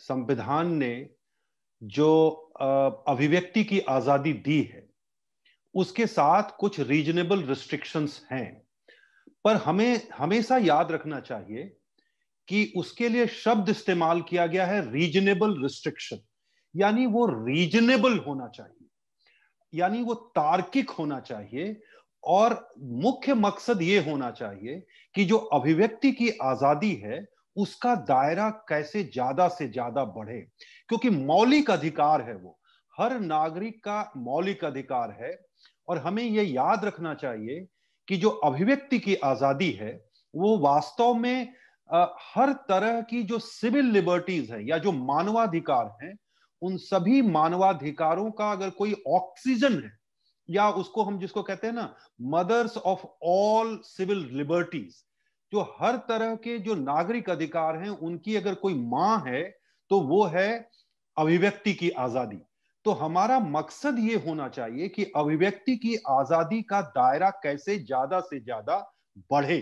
संविधान ने जो अभिव्यक्ति की आजादी दी है उसके साथ कुछ रीजनेबल रिस्ट्रिक्शंस हैं पर हमें हमेशा याद रखना चाहिए कि उसके लिए शब्द इस्तेमाल किया गया है रीजनेबल रिस्ट्रिक्शन यानी वो रीजनेबल होना चाहिए यानी वो तार्किक होना चाहिए और मुख्य मकसद ये होना चाहिए कि जो अभिव्यक्ति की आजादी है उसका दायरा कैसे ज्यादा से ज्यादा बढ़े क्योंकि मौलिक अधिकार है वो हर नागरिक का मौलिक अधिकार है और हमें यह याद रखना चाहिए कि जो अभिव्यक्ति की आजादी है वो वास्तव में आ, हर तरह की जो सिविल लिबर्टीज है या जो मानवाधिकार हैं उन सभी मानवाधिकारों का अगर कोई ऑक्सीजन है या उसको हम जिसको कहते हैं ना mothers of all civil liberties जो हर तरह के जो नागरिक अधिकार हैं उनकी अगर कोई मां है तो वो है अभिव्यक्ति की आजादी तो हमारा मकसद ये होना चाहिए कि अभिव्यक्ति की आजादी का दायरा कैसे ज्यादा से ज्यादा बढ़े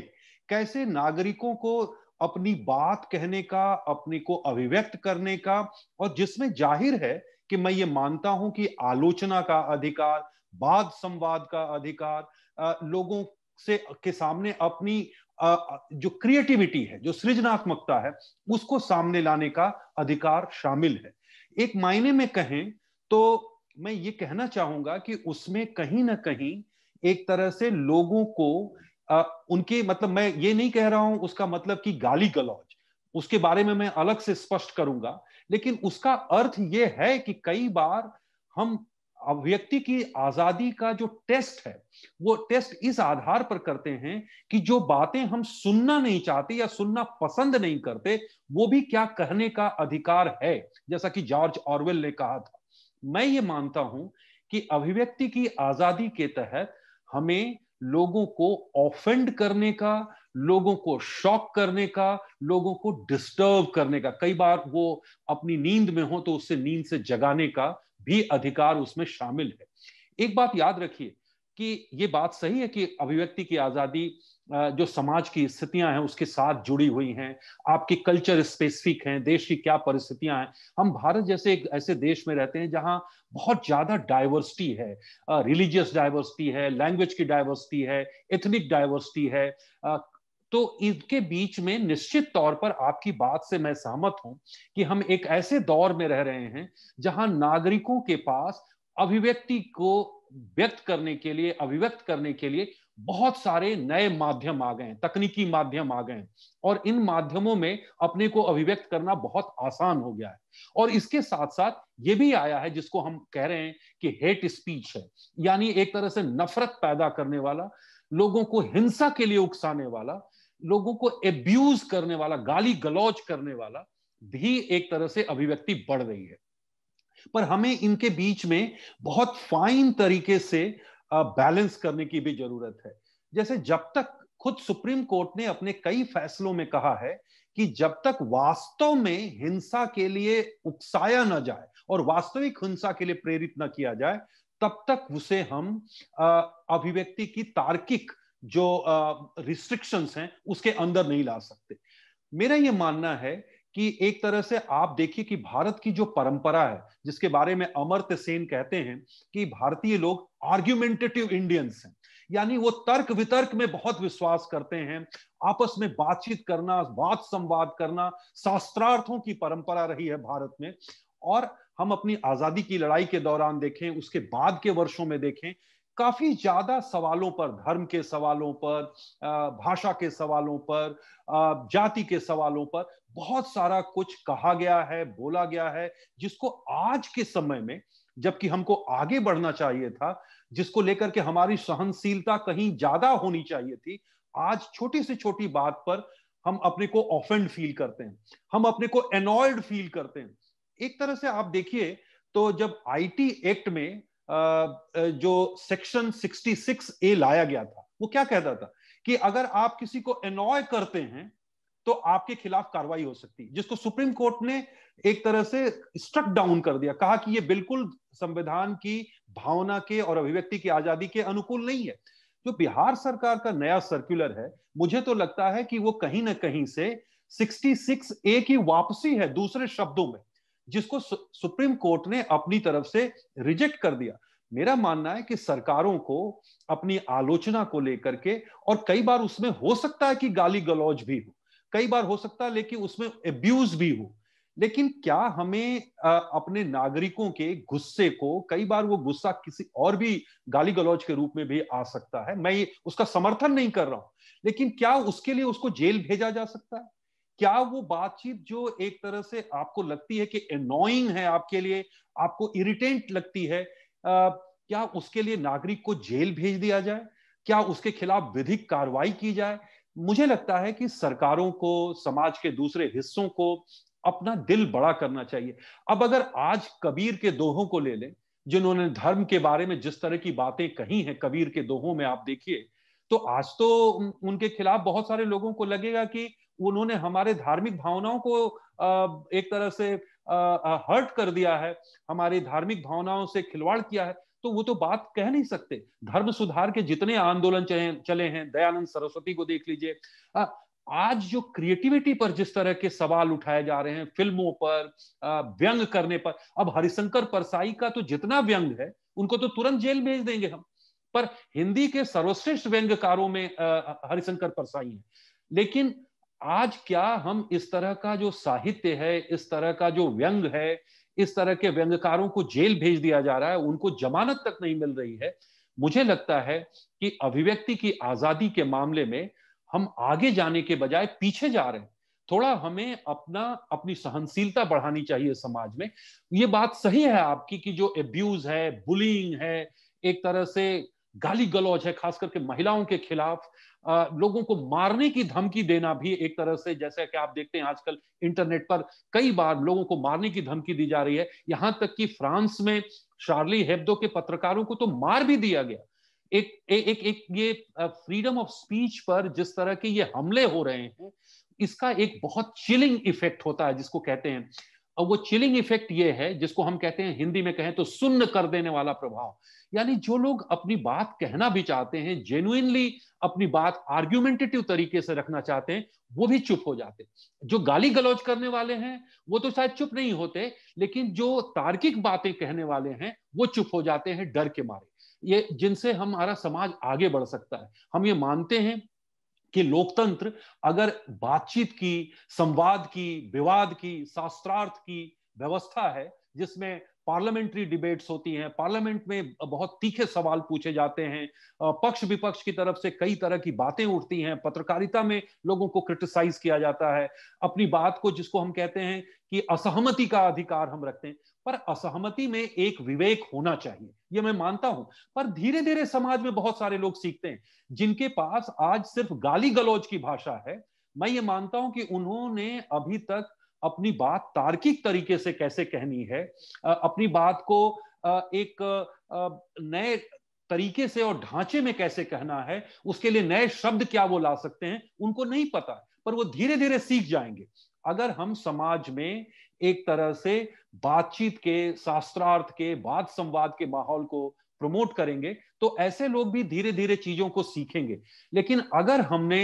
कैसे नागरिकों को अपनी बात कहने का अपने को अभिव्यक्त करने का और जिसमें जाहिर है कि मैं ये मानता हूं कि आलोचना का अधिकार वाद संवाद का अधिकार लोगों से के सामने अपनी जो क्रिएटिविटी है जो सृजनात्मकता है उसको सामने लाने का अधिकार शामिल है एक मायने में कहें तो मैं ये कहना चाहूंगा कि उसमें कहीं ना कहीं एक तरह से लोगों को आ, उनके मतलब मैं ये नहीं कह रहा हूं उसका मतलब कि गाली गलौज उसके बारे में मैं अलग से स्पष्ट करूंगा लेकिन उसका अर्थ यह है कि कई बार हम अभिव्यक्ति की आजादी का जो टेस्ट है वो टेस्ट इस आधार पर करते हैं कि जो बातें हम सुनना नहीं चाहते या सुनना पसंद नहीं करते वो भी क्या कहने का अधिकार है जैसा कि जॉर्ज ऑरवेल ने कहा था मैं ये मानता हूं कि अभिव्यक्ति की आजादी के तहत हमें लोगों को ऑफेंड करने का लोगों को शॉक करने का लोगों को डिस्टर्ब करने का कई बार वो अपनी नींद में हो तो उससे नींद से जगाने का भी अधिकार उसमें शामिल है एक बात याद रखिए कि ये बात सही है कि अभिव्यक्ति की आजादी जो समाज की स्थितियां हैं उसके साथ जुड़ी हुई हैं आपकी कल्चर स्पेसिफिक हैं देश की क्या परिस्थितियां हैं हम भारत जैसे एक ऐसे देश में रहते हैं जहां बहुत ज्यादा डाइवर्सिटी है रिलीजियस डाइवर्सिटी है लैंग्वेज की डाइवर्सिटी है एथनिक डाइवर्सिटी है तो इसके बीच में निश्चित तौर पर आपकी बात से मैं सहमत हूं कि हम एक ऐसे दौर में रह रहे हैं जहां नागरिकों के पास अभिव्यक्ति को व्यक्त करने के लिए अभिव्यक्त करने के लिए बहुत सारे नए माध्यम आ गए तकनीकी माध्यम आ गए और इन माध्यमों में अपने को अभिव्यक्त करना बहुत आसान हो गया है और इसके साथ साथ ये भी आया है जिसको हम कह रहे हैं कि हेट स्पीच है यानी एक तरह से नफरत पैदा करने वाला लोगों को हिंसा के लिए उकसाने वाला लोगों को एब्यूज करने वाला गाली गलौज करने वाला भी एक तरह से अभिव्यक्ति बढ़ रही है पर हमें इनके बीच में बहुत फाइन तरीके से बैलेंस करने की भी जरूरत है जैसे जब तक खुद सुप्रीम कोर्ट ने अपने कई फैसलों में कहा है कि जब तक वास्तव में हिंसा के लिए उकसाया ना जाए और वास्तविक हिंसा के लिए प्रेरित ना किया जाए तब तक उसे हम अभिव्यक्ति की तार्किक जो रिस्ट्रिक्शंस हैं उसके अंदर नहीं ला सकते मेरा ये मानना है कि एक तरह से आप देखिए कि भारत की जो परंपरा है जिसके बारे में अमर्त्य सेन कहते हैं कि भारतीय लोग आर्ग्यूमेंटेटिव इंडियंस हैं यानी वो तर्क वितर्क में बहुत विश्वास करते हैं आपस में बातचीत करना वाद संवाद करना शास्त्रार्थों की परंपरा रही है भारत में और हम अपनी आजादी की लड़ाई के दौरान देखें उसके बाद के वर्षों में देखें काफी ज्यादा सवालों पर धर्म के सवालों पर भाषा के सवालों पर जाति के सवालों पर बहुत सारा कुछ कहा गया है बोला गया है जिसको आज के समय में जबकि हमको आगे बढ़ना चाहिए था जिसको लेकर के हमारी सहनशीलता कहीं ज्यादा होनी चाहिए थी आज छोटी से छोटी बात पर हम अपने को ऑफेंड फील करते हैं हम अपने को एनॉयड फील करते हैं एक तरह से आप देखिए तो जब आईटी एक्ट में जो सेक्शन 66 ए लाया गया था वो क्या कहता था कि अगर आप किसी को एनॉय करते हैं तो आपके खिलाफ कार्रवाई हो सकती है जिसको सुप्रीम कोर्ट ने एक तरह से स्ट्रक डाउन कर दिया कहा कि ये बिल्कुल संविधान की भावना के और अभिव्यक्ति की आजादी के अनुकूल नहीं है जो बिहार सरकार का नया सर्कुलर है मुझे तो लगता है कि वो कहीं ना कहीं से 66 ए की वापसी है दूसरे शब्दों में जिसको सुप्रीम कोर्ट ने अपनी तरफ से रिजेक्ट कर दिया मेरा मानना है कि सरकारों को अपनी आलोचना को लेकर के और कई बार उसमें हो सकता है कि गाली गलौज भी हो कई बार हो सकता है लेकिन उसमें एब्यूज भी हो लेकिन क्या हमें अपने नागरिकों के गुस्से को कई बार वो गुस्सा किसी और भी गाली गलौज के रूप में भी आ सकता है मैं उसका समर्थन नहीं कर रहा हूं लेकिन क्या उसके लिए उसको जेल भेजा जा सकता है क्या वो बातचीत जो एक तरह से आपको लगती है कि अनोइंग है आपके लिए आपको इरिटेंट लगती है आ, क्या उसके लिए नागरिक को जेल भेज दिया जाए क्या उसके खिलाफ विधिक कार्रवाई की जाए मुझे लगता है कि सरकारों को समाज के दूसरे हिस्सों को अपना दिल बड़ा करना चाहिए अब अगर आज कबीर के दोहों को ले लें जिन्होंने धर्म के बारे में जिस तरह की बातें कही हैं कबीर के दोहों में आप देखिए तो आज तो उनके खिलाफ बहुत सारे लोगों को लगेगा कि उन्होंने हमारे धार्मिक भावनाओं को एक तरह से हर्ट कर दिया है हमारी धार्मिक भावनाओं से खिलवाड़ किया है तो वो तो बात कह नहीं सकते धर्म सुधार के जितने आंदोलन चले हैं दयानंद सरस्वती को देख लीजिए आज जो क्रिएटिविटी पर जिस तरह के सवाल उठाए जा रहे हैं फिल्मों पर व्यंग करने पर अब हरिशंकर परसाई का तो जितना व्यंग है उनको तो तुरंत जेल भेज देंगे हम पर हिंदी के सर्वश्रेष्ठ व्यंग्यकारों में हरिशंकर परसाई हैं लेकिन आज क्या हम इस तरह का जो साहित्य है इस तरह का जो व्यंग है इस तरह के व्यंगकारों को जेल भेज दिया जा रहा है उनको जमानत तक नहीं मिल रही है मुझे लगता है कि अभिव्यक्ति की आजादी के मामले में हम आगे जाने के बजाय पीछे जा रहे हैं थोड़ा हमें अपना अपनी सहनशीलता बढ़ानी चाहिए समाज में ये बात सही है आपकी कि जो एब्यूज है बुलिंग है एक तरह से गाली गलौज है खास करके महिलाओं के खिलाफ लोगों को मारने की धमकी देना भी एक तरह से जैसा कि आप देखते हैं आजकल इंटरनेट पर कई बार लोगों को मारने की धमकी दी जा रही है यहां तक कि फ्रांस में शार्ली हेब्दो के पत्रकारों को तो मार भी दिया गया एक एक एक ये फ्रीडम ऑफ स्पीच पर जिस तरह के ये हमले हो रहे हैं इसका एक बहुत चिलिंग इफेक्ट होता है जिसको कहते हैं अब वो चिलिंग इफेक्ट ये है जिसको हम कहते हैं हिंदी में कहें तो सुन्न कर देने वाला प्रभाव यानी जो लोग अपनी बात कहना भी चाहते हैं जेन्युइनली अपनी बात आर्ग्यूमेंटेटिव तरीके से रखना चाहते हैं वो भी चुप हो जाते हैं जो गाली गलौज करने वाले हैं वो तो शायद चुप नहीं होते लेकिन जो तार्किक बातें कहने वाले हैं वो चुप हो जाते हैं डर के मारे ये जिनसे हमारा समाज आगे बढ़ सकता है हम ये मानते हैं कि लोकतंत्र अगर बातचीत की संवाद की विवाद की शास्त्रार्थ की व्यवस्था है जिसमें पार्लियामेंट्री डिबेट्स होती हैं पार्लियामेंट में बहुत तीखे सवाल पूछे जाते हैं पक्ष विपक्ष की तरफ से कई तरह की बातें उठती हैं पत्रकारिता में लोगों को क्रिटिसाइज किया जाता है अपनी बात को जिसको हम कहते हैं कि असहमति का अधिकार हम रखते हैं पर असहमति में एक विवेक होना चाहिए यह मैं मानता हूं पर धीरे धीरे समाज में बहुत सारे लोग सीखते हैं जिनके पास आज सिर्फ गाली गलौज की भाषा है मैं ये मानता हूं कि उन्होंने अभी तक अपनी बात तार्किक तरीके से कैसे कहनी है अपनी बात को एक नए तरीके से और ढांचे में कैसे कहना है उसके लिए नए शब्द क्या वो ला सकते हैं उनको नहीं पता पर वो धीरे धीरे सीख जाएंगे अगर हम समाज में एक तरह से बातचीत के शास्त्रार्थ के वाद संवाद के माहौल को प्रमोट करेंगे तो ऐसे लोग भी धीरे धीरे चीजों को सीखेंगे लेकिन अगर हमने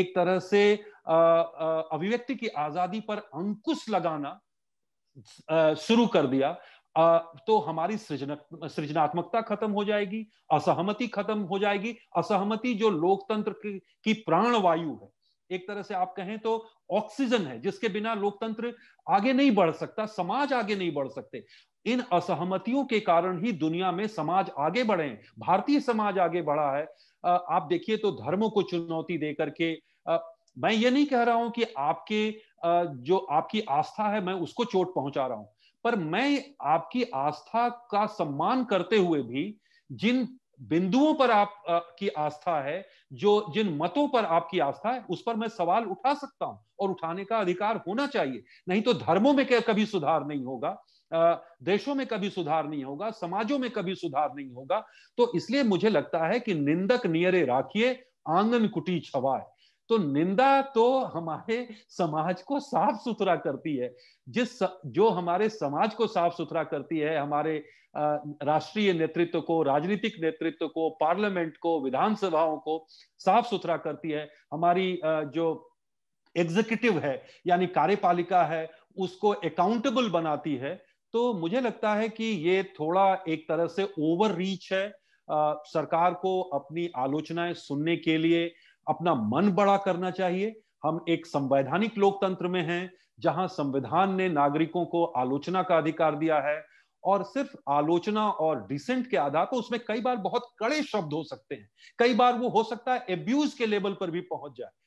एक तरह से अभिव्यक्ति की आजादी पर अंकुश लगाना शुरू कर दिया तो हमारी सृजन सृजनात्मकता खत्म हो जाएगी असहमति खत्म हो जाएगी असहमति जो लोकतंत्र की प्राणवायु है एक तरह से आप कहें तो ऑक्सीजन है जिसके बिना लोकतंत्र आगे नहीं बढ़ सकता समाज आगे नहीं बढ़ सकते इन असहमतियों के कारण ही दुनिया में समाज आगे बढ़े भारतीय समाज आगे बढ़ा है आप देखिए तो धर्मों को चुनौती दे करके मैं ये नहीं कह रहा हूं कि आपके जो आपकी आस्था है मैं उसको चोट पहुंचा रहा हूं पर मैं आपकी आस्था का सम्मान करते हुए भी जिन बिंदुओं पर आप आ, की आस्था है जो जिन मतों पर आपकी आस्था है उस पर मैं सवाल उठा सकता हूं और उठाने का अधिकार होना चाहिए नहीं तो धर्मों में कभी सुधार नहीं होगा देशों में कभी सुधार नहीं होगा समाजों में कभी सुधार नहीं होगा तो इसलिए मुझे लगता है कि निंदक नियरे राखिए आंगन कुटी छवाए तो निंदा तो हमारे समाज को साफ सुथरा करती है जिस जो हमारे समाज को साफ सुथरा करती है हमारे राष्ट्रीय नेतृत्व को राजनीतिक नेतृत्व को पार्लियामेंट को विधानसभाओं को साफ सुथरा करती है हमारी जो एग्जीक्यूटिव है यानी कार्यपालिका है उसको अकाउंटेबल बनाती है तो मुझे लगता है कि ये थोड़ा एक तरह से ओवर रीच है आ, सरकार को अपनी आलोचनाएं सुनने के लिए अपना मन बड़ा करना चाहिए हम एक संवैधानिक लोकतंत्र में हैं जहां संविधान ने नागरिकों को आलोचना का अधिकार दिया है और सिर्फ आलोचना और डिसेंट के आधार पर उसमें कई बार बहुत कड़े शब्द हो सकते हैं कई बार वो हो सकता है एब्यूज के लेवल पर भी पहुंच जाए